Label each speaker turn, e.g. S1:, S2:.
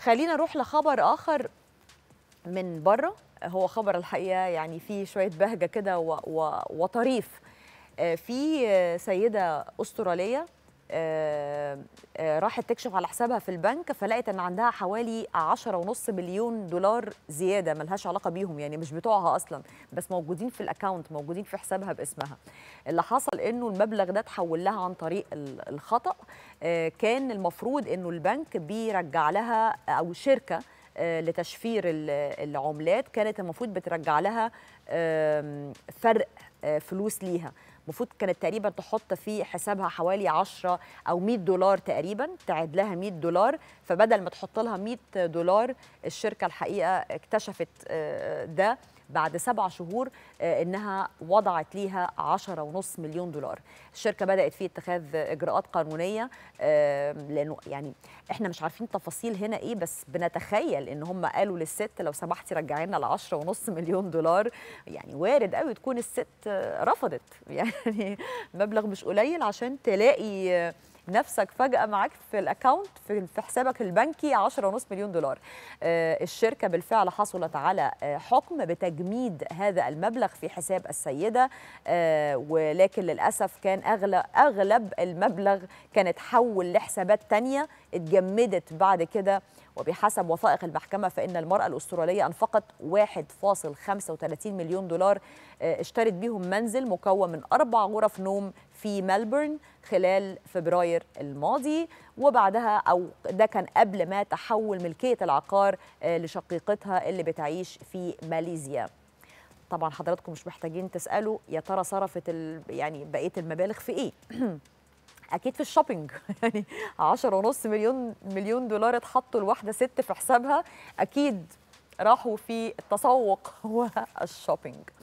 S1: خلينا نروح لخبر آخر من بره هو خبر الحقيقة يعني فيه شوية بهجة كده وطريف آه، في آه، سيدة أسترالية آه، آه، راحت تكشف على حسابها في البنك فلقت ان عندها حوالي 10.5 مليون دولار زياده ملهاش علاقه بيهم يعني مش بتوعها اصلا بس موجودين في الاكونت موجودين في حسابها باسمها اللي حصل انه المبلغ ده اتحول لها عن طريق الخطا آه، كان المفروض انه البنك بيرجع لها او شركه لتشفير العملات كانت المفروض بترجع لها فرق فلوس ليها المفروض كانت تقريبا تحط في حسابها حوالي 10 او 100 دولار تقريبا تعد لها 100 دولار فبدل ما تحط لها 100 دولار الشركه الحقيقه اكتشفت آه، ده بعد سبع شهور آه، انها وضعت ليها 10.5 مليون دولار الشركه بدات في اتخاذ اجراءات قانونيه لانه يعني احنا مش عارفين تفاصيل هنا ايه بس بنتخيل ان هم قالوا للست لو سمحتي رجعي لنا ال 10.5 مليون دولار يعني وارد قوي تكون الست آه، رفضت يعني مبلغ مش قليل عشان تلاقي آه، نفسك فجاه معاك في الاكونت في حسابك البنكي 10.5 مليون دولار آه، الشركه بالفعل حصلت على آه، حكم بتجميد هذا المبلغ في حساب السيده آه، ولكن للاسف كان اغلب اغلب المبلغ كان اتحول لحسابات تانية اتجمدت بعد كده وبحسب وثائق المحكمة فإن المرأة الأسترالية أنفقت 1.35 مليون دولار آه، اشترت بهم منزل مكون من أربع غرف نوم في ملبورن خلال فبراير الماضي وبعدها أو ده كان قبل ما تحول ملكية العقار آه، لشقيقتها اللي بتعيش في ماليزيا طبعا حضراتكم مش محتاجين تسألوا يا ترى صرفت يعني بقية المبالغ في إيه اكيد في الشوبينج يعني 10 ونص مليون مليون دولار اتحطوا لواحده ست في حسابها اكيد راحوا في التسوق والشوبينج